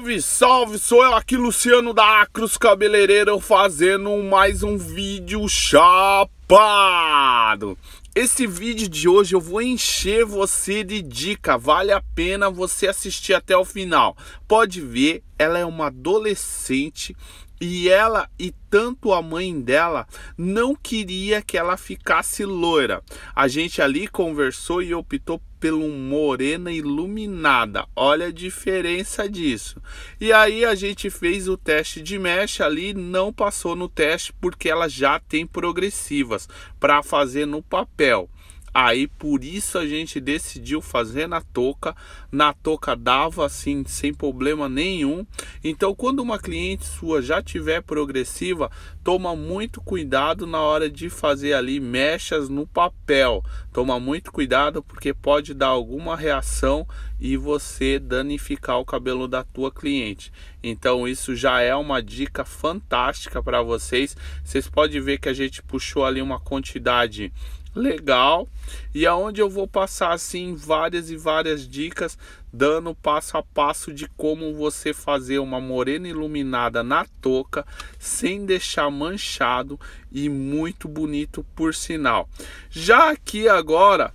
Salve, salve, sou eu aqui, Luciano da Acros Cabeleireiro, fazendo mais um vídeo chapado. Esse vídeo de hoje eu vou encher você de dica, vale a pena você assistir até o final. Pode ver, ela é uma adolescente e ela e tanto a mãe dela não queria que ela ficasse loira. A gente ali conversou e optou pelo morena iluminada. Olha a diferença disso. E aí a gente fez o teste de mecha ali, não passou no teste porque ela já tem progressivas para fazer no papel. Aí por isso a gente decidiu fazer na toca. Na toca dava assim, sem problema nenhum. Então, quando uma cliente sua já tiver progressiva, toma muito cuidado na hora de fazer ali mechas no papel. Toma muito cuidado porque pode dar alguma reação e você danificar o cabelo da tua cliente. Então, isso já é uma dica fantástica para vocês. Vocês podem ver que a gente puxou ali uma quantidade legal e aonde é eu vou passar assim várias e várias dicas dando passo a passo de como você fazer uma morena iluminada na touca sem deixar manchado e muito bonito por sinal. Já aqui agora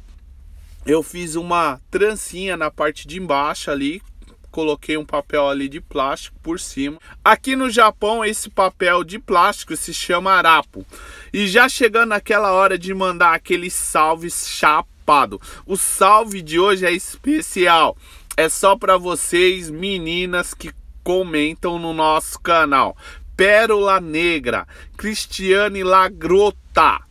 eu fiz uma trancinha na parte de embaixo ali coloquei um papel ali de plástico por cima. Aqui no Japão, esse papel de plástico se chama arapo. E já chegando aquela hora de mandar aquele salve chapado. O salve de hoje é especial. É só para vocês, meninas que comentam no nosso canal. Pérola Negra, Cristiane Lagrota,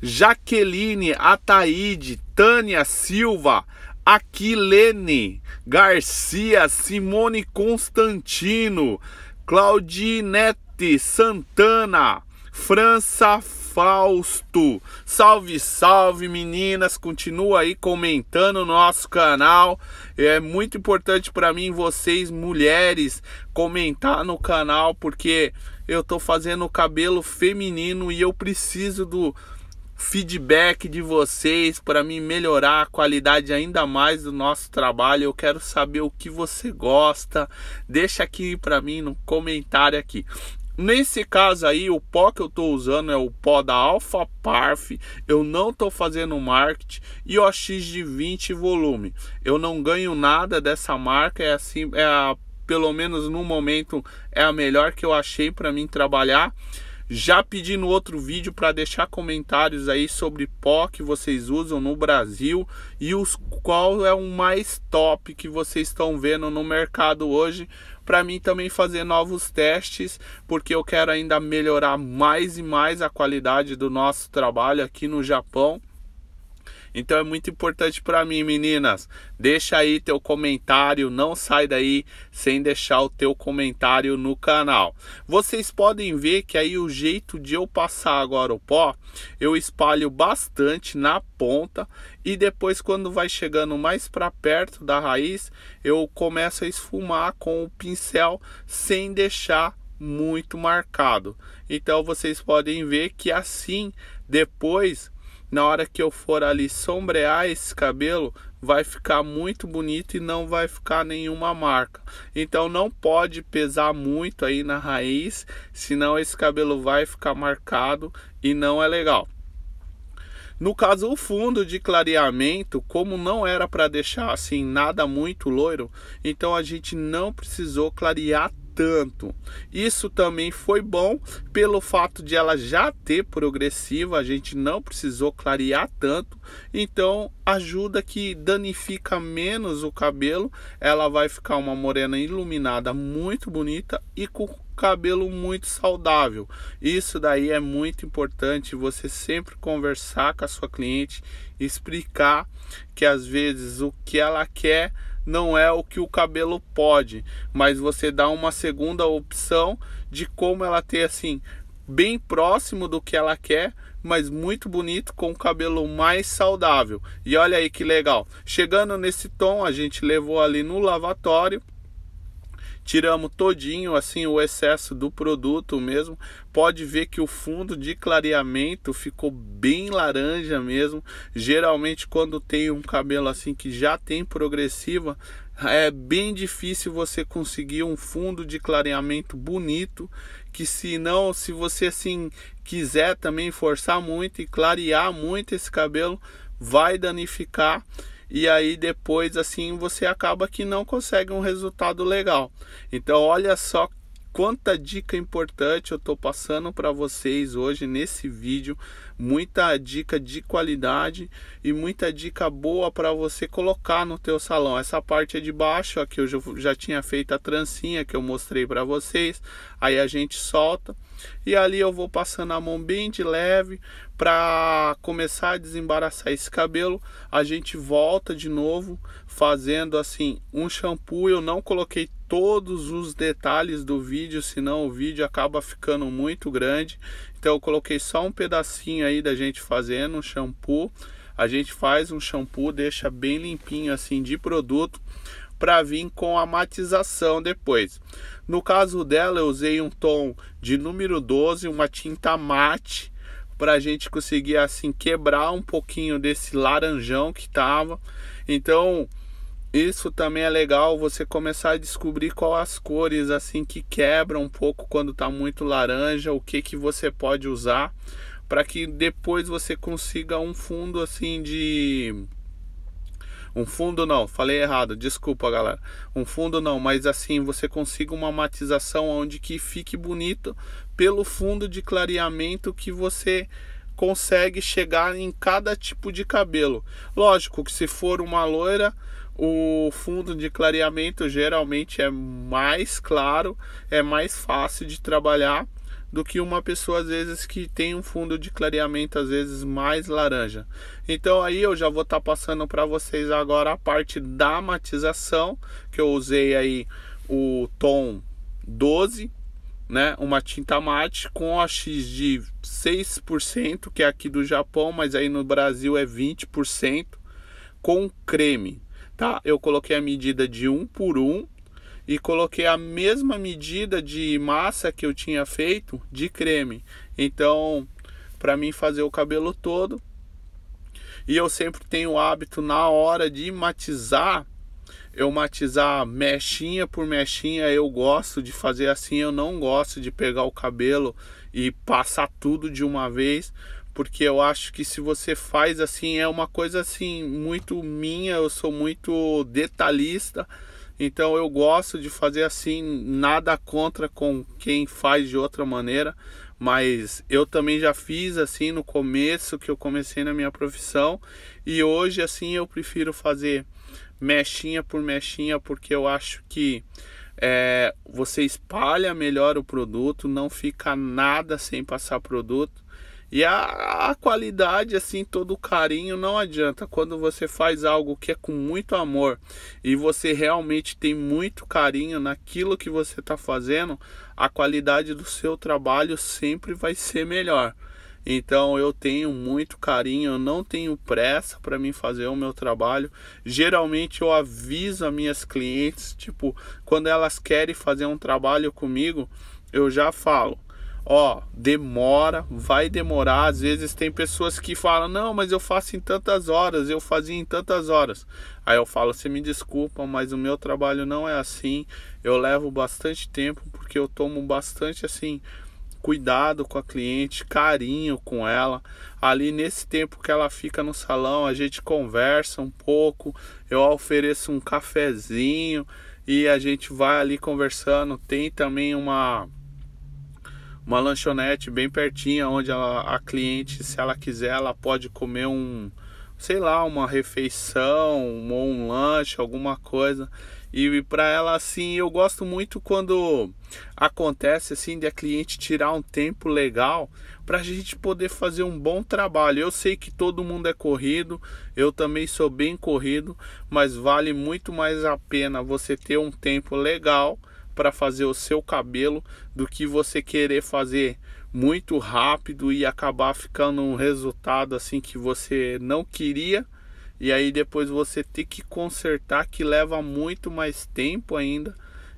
Jaqueline Ataide, Tânia Silva, Aquilene Garcia, Simone Constantino, Claudinete Santana, França Fausto. Salve, salve meninas, continua aí comentando no nosso canal. É muito importante para mim vocês mulheres comentar no canal porque eu tô fazendo cabelo feminino e eu preciso do feedback de vocês para mim melhorar a qualidade ainda mais do nosso trabalho. Eu quero saber o que você gosta. Deixa aqui para mim no comentário aqui. Nesse caso aí, o pó que eu estou usando é o pó da Alpha Parf. Eu não estou fazendo marketing e o x de 20 volume. Eu não ganho nada dessa marca, é assim, é a, pelo menos no momento é a melhor que eu achei para mim trabalhar. Já pedi no outro vídeo para deixar comentários aí sobre pó que vocês usam no Brasil e os qual é o mais top que vocês estão vendo no mercado hoje, para mim também fazer novos testes, porque eu quero ainda melhorar mais e mais a qualidade do nosso trabalho aqui no Japão. Então é muito importante para mim, meninas. Deixa aí teu comentário, não sai daí sem deixar o teu comentário no canal. Vocês podem ver que aí o jeito de eu passar agora o pó, eu espalho bastante na ponta e depois quando vai chegando mais para perto da raiz, eu começo a esfumar com o pincel sem deixar muito marcado. Então vocês podem ver que assim depois na hora que eu for ali sombrear esse cabelo, vai ficar muito bonito e não vai ficar nenhuma marca. Então não pode pesar muito aí na raiz, senão esse cabelo vai ficar marcado e não é legal. No caso, o fundo de clareamento, como não era para deixar assim nada muito loiro, então a gente não precisou clarear tanto. Isso também foi bom pelo fato de ela já ter progressiva, a gente não precisou clarear tanto, então ajuda que danifica menos o cabelo, ela vai ficar uma morena iluminada muito bonita e com cabelo muito saudável. Isso daí é muito importante você sempre conversar com a sua cliente, explicar que às vezes o que ela quer não é o que o cabelo pode, mas você dá uma segunda opção de como ela ter assim bem próximo do que ela quer, mas muito bonito com o cabelo mais saudável. E olha aí que legal. Chegando nesse tom, a gente levou ali no lavatório tiramos todinho assim o excesso do produto mesmo. Pode ver que o fundo de clareamento ficou bem laranja mesmo. Geralmente quando tem um cabelo assim que já tem progressiva, é bem difícil você conseguir um fundo de clareamento bonito, que se não, se você assim quiser também forçar muito e clarear muito esse cabelo, vai danificar e aí depois assim você acaba que não consegue um resultado legal. Então olha só quanta dica importante eu estou passando para vocês hoje nesse vídeo. Muita dica de qualidade e muita dica boa para você colocar no teu salão. Essa parte é de baixo, aqui eu já tinha feito a trancinha que eu mostrei para vocês. Aí a gente solta e ali eu vou passando a mão bem de leve para começar a desembaraçar esse cabelo. A gente volta de novo fazendo assim um shampoo. Eu não coloquei todos os detalhes do vídeo, senão o vídeo acaba ficando muito grande. Então eu coloquei só um pedacinho aí da gente fazendo um shampoo. A gente faz um shampoo, deixa bem limpinho assim de produto para vir com a matização depois. No caso dela eu usei um tom de número 12, uma tinta mate para a gente conseguir assim quebrar um pouquinho desse laranjão que tava. Então isso também é legal você começar a descobrir qual as cores assim que quebra um pouco quando está muito laranja, o que que você pode usar para que depois você consiga um fundo assim de um fundo não, falei errado, desculpa galera. Um fundo não, mas assim você consiga uma matização onde que fique bonito pelo fundo de clareamento que você consegue chegar em cada tipo de cabelo. Lógico que se for uma loira, o fundo de clareamento geralmente é mais claro, é mais fácil de trabalhar do que uma pessoa às vezes que tem um fundo de clareamento às vezes mais laranja. Então aí eu já vou estar tá passando para vocês agora a parte da matização, que eu usei aí o tom 12, né, uma tinta mate com a X de 6%, que é aqui do Japão, mas aí no Brasil é 20%, com creme. Tá, eu coloquei a medida de um por um e coloquei a mesma medida de massa que eu tinha feito de creme. Então, para mim fazer o cabelo todo, e eu sempre tenho o hábito na hora de matizar, eu matizar mechinha por mechinha, eu gosto de fazer assim, eu não gosto de pegar o cabelo e passar tudo de uma vez, porque eu acho que se você faz assim é uma coisa assim muito minha, eu sou muito detalhista. Então eu gosto de fazer assim, nada contra com quem faz de outra maneira, mas eu também já fiz assim no começo que eu comecei na minha profissão e hoje assim eu prefiro fazer mechinha por mechinha porque eu acho que é, você espalha melhor o produto, não fica nada sem passar produto e a, a qualidade, assim, todo o carinho não adianta. Quando você faz algo que é com muito amor e você realmente tem muito carinho naquilo que você está fazendo, a qualidade do seu trabalho sempre vai ser melhor. Então eu tenho muito carinho, eu não tenho pressa para mim fazer o meu trabalho. Geralmente eu aviso as minhas clientes, tipo, quando elas querem fazer um trabalho comigo, eu já falo. Ó, demora, vai demorar. Às vezes tem pessoas que falam: "Não, mas eu faço em tantas horas, eu fazia em tantas horas". Aí eu falo: "Você me desculpa, mas o meu trabalho não é assim. Eu levo bastante tempo porque eu tomo bastante assim, cuidado com a cliente, carinho com ela. Ali nesse tempo que ela fica no salão, a gente conversa um pouco, eu ofereço um cafezinho e a gente vai ali conversando. Tem também uma uma lanchonete bem pertinho, onde a, a cliente, se ela quiser, ela pode comer um, sei lá, uma refeição ou um lanche, alguma coisa. E para ela assim, eu gosto muito quando acontece assim de a cliente tirar um tempo legal para a gente poder fazer um bom trabalho. Eu sei que todo mundo é corrido, eu também sou bem corrido, mas vale muito mais a pena você ter um tempo legal para fazer o seu cabelo do que você querer fazer muito rápido e acabar ficando um resultado assim que você não queria e aí depois você ter que consertar que leva muito mais tempo ainda.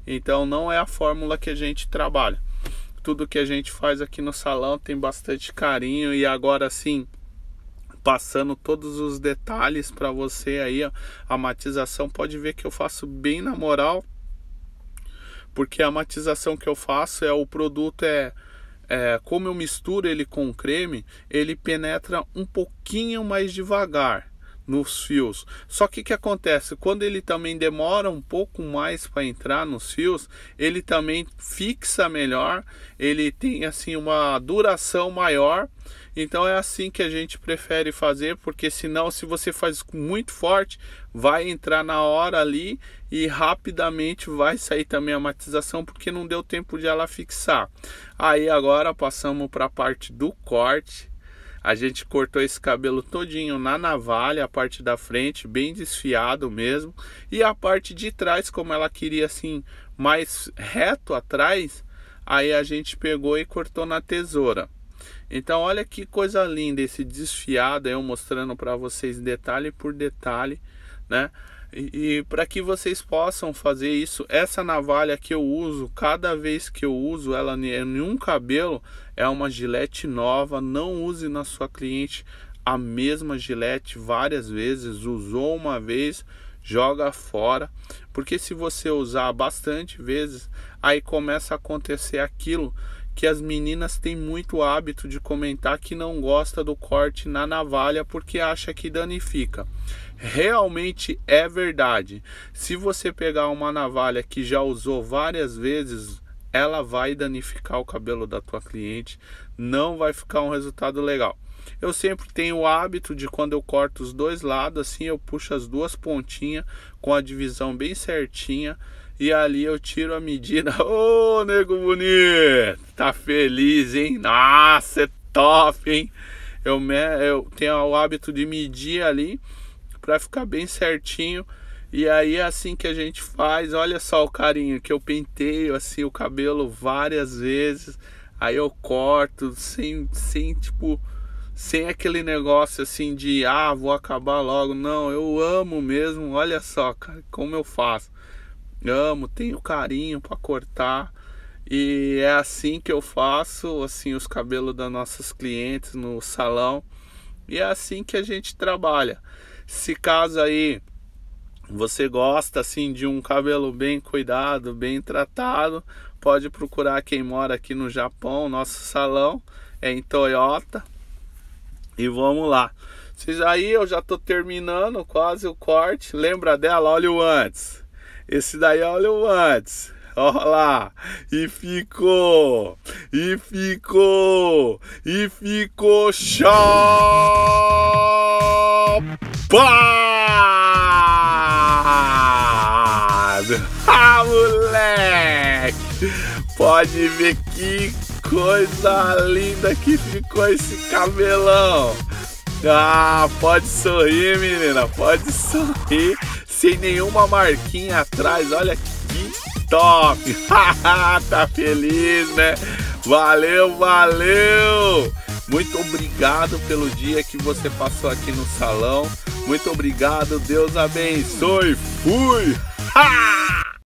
Então não é a fórmula que a gente trabalha. Tudo que a gente faz aqui no salão tem bastante carinho e agora sim passando todos os detalhes para você aí, ó, a matização pode ver que eu faço bem na moral, porque a matização que eu faço é o produto é, é como eu misturo ele com o creme, ele penetra um pouquinho mais devagar nos fios. Só que o que acontece? Quando ele também demora um pouco mais para entrar nos fios, ele também fixa melhor, ele tem assim uma duração maior. Então é assim que a gente prefere fazer, porque senão se você faz muito forte, vai entrar na hora ali e rapidamente vai sair também a matização, porque não deu tempo de ela fixar. Aí agora passamos para a parte do corte a gente cortou esse cabelo todinho na navalha, a parte da frente bem desfiado mesmo, e a parte de trás, como ela queria assim mais reto atrás, aí a gente pegou e cortou na tesoura. Então olha que coisa linda esse desfiado, eu mostrando para vocês detalhe por detalhe, né? E, para que vocês possam fazer isso, essa navalha que eu uso, cada vez que eu uso ela em um cabelo, é uma gilete nova. Não use na sua cliente a mesma gilete várias vezes, usou uma vez, joga fora, porque se você usar bastante vezes, aí começa a acontecer aquilo que as meninas têm muito hábito de comentar que não gosta do corte na navalha porque acha que danifica. Realmente é verdade. Se você pegar uma navalha que já usou várias vezes, ela vai danificar o cabelo da tua cliente, não vai ficar um resultado legal. Eu sempre tenho o hábito de quando eu corto os dois lados, assim eu puxo as duas pontinhas com a divisão bem certinha e ali eu tiro a medida. Ô, oh, nego bonito! Tá feliz, hein? Nossa, é top, hein? Eu, me, eu tenho o hábito de medir ali para ficar bem certinho. E aí assim que a gente faz, olha só o carinho que eu penteio assim o cabelo várias vezes. Aí eu corto sem sem tipo sem aquele negócio assim de ah, vou acabar logo. Não, eu amo mesmo. Olha só, cara, como eu faço amo, tenho carinho para cortar. E é assim que eu faço, assim, os cabelos das nossas clientes no salão. E é assim que a gente trabalha. Se caso aí você gosta assim de um cabelo bem cuidado, bem tratado, pode procurar quem mora aqui no Japão, nosso salão é em Toyota. E vamos lá. Vocês aí eu já tô terminando quase o corte. Lembra dela? Olha o antes. Esse daí olha o antes. Olha lá. E ficou. E ficou. E ficou chopado. Ah, moleque. Pode ver que coisa linda que ficou esse cabelão. Ah, pode sorrir, menina, pode sorrir sem nenhuma marquinha atrás. Olha que top! tá feliz, né? Valeu, valeu! Muito obrigado pelo dia que você passou aqui no salão. Muito obrigado, Deus abençoe. Fui! Ha!